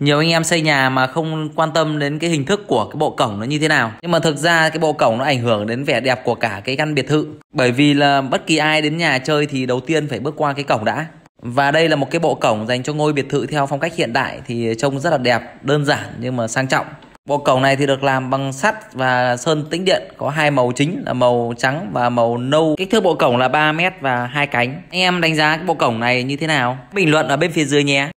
nhiều anh em xây nhà mà không quan tâm đến cái hình thức của cái bộ cổng nó như thế nào nhưng mà thực ra cái bộ cổng nó ảnh hưởng đến vẻ đẹp của cả cái căn biệt thự bởi vì là bất kỳ ai đến nhà chơi thì đầu tiên phải bước qua cái cổng đã và đây là một cái bộ cổng dành cho ngôi biệt thự theo phong cách hiện đại thì trông rất là đẹp đơn giản nhưng mà sang trọng bộ cổng này thì được làm bằng sắt và sơn tĩnh điện có hai màu chính là màu trắng và màu nâu kích thước bộ cổng là 3 mét và hai cánh anh em đánh giá cái bộ cổng này như thế nào bình luận ở bên phía dưới nhé